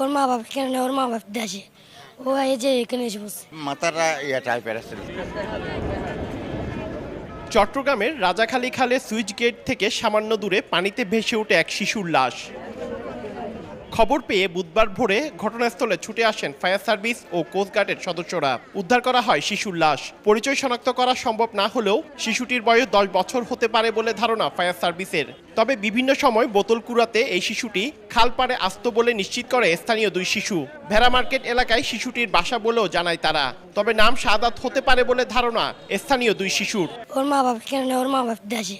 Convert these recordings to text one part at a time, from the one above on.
ওর মা বাপ কেন ওর মা বাপ দেশে ও এই যে এখানে এসে বসে মাতারা ইয়া টাইপের আছে চট্টগ্রামের রাজাখালী খালে সুইচ গেট থেকে সামান্য দূরে পানিতে ভেসে ওঠে এক শিশুর লাশ খবর পেয়ে বুধবার ভোরে ঘটনাস্থলে ছুটে আসেন ফায়ার সার্ভিস ও কোস্টগার্ডের সদস্যরা উদ্ধার করা হয় শিশুর লাশ পরিচয় শনাক্ত করা সম্ভব না হলেও শিশুটির বয়স দশ বছর হতে পারে বলে ধারণা ফায়ার সার্ভিসের তবে বিভিন্ন সময় বোতল কুড়াতে এই শিশুটি খাল পাড়ে আসত বলে নিশ্চিত করে স্থানীয় দুই শিশু ভেড়া মার্কেট এলাকায় শিশুটির বাসা বলেও জানায় তারা তবে নাম সাদাত হতে পারে বলে ধারণা স্থানীয় দুই শিশুর ওর মা বাপ কেন ওর মা বাপ দেশে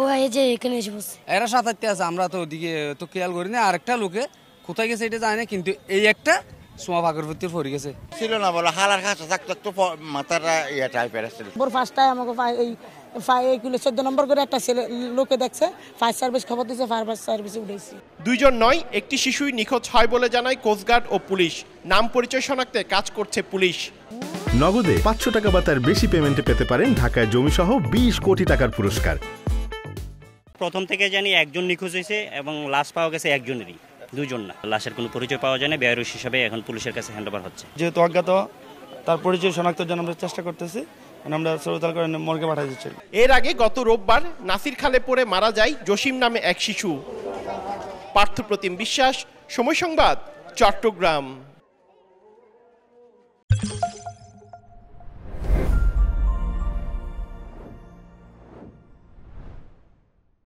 ও এই যে এখানে এসে বসছে এরা সাঁতারতে আছে আমরা তো ওদিকে তো খেয়াল করি না আরেকটা লোকে কোথায় গেছে এটা জানে কিন্তু এই একটা সোমা ভাগরপতির পড়ে গেছে ছিল না বলো হালার খাসা থাকতো একটু মাথাটা ইয়ে টাই ছিল বর ফার্স্টটাই আমাকে এই এইগুলো চোদ্দ নম্বর করে একটা লোকে দেখছে ফায়ার সার্ভিস খবর দিয়েছে ফায়ার সার্ভিসে উঠেছি দুইজন নয় একটি শিশুই নিখোঁজ হয় বলে জানায় কোস্টগার্ড ও পুলিশ নাম পরিচয় শনাক্তে কাজ করছে পুলিশ নগদে পাঁচশো টাকা বা তার বেশি পেমেন্টে পেতে পারেন ঢাকায় সহ বিশ কোটি টাকার পুরস্কার প্রথম থেকে জানি একজন নিখোঁজ হয়েছে এবং লাশ পাওয়া গেছে একজনেরই দুজন না লাশের কোনো পরিচয় পাওয়া যায় না বেয়ারস হিসাবে এখন পুলিশের কাছে হ্যান্ডওভার হচ্ছে যেহেতু অজ্ঞাত তার পরিচয় শনাক্তের জন্য আমরা চেষ্টা করতেছি মানে আমরা মর্গে দিচ্ছি এর আগে গত রোববার নাসির খালে পড়ে মারা যায় জসিম নামে এক শিশু পার্থপ্রতিম বিশ্বাস সময় সংবাদ চট্টগ্রাম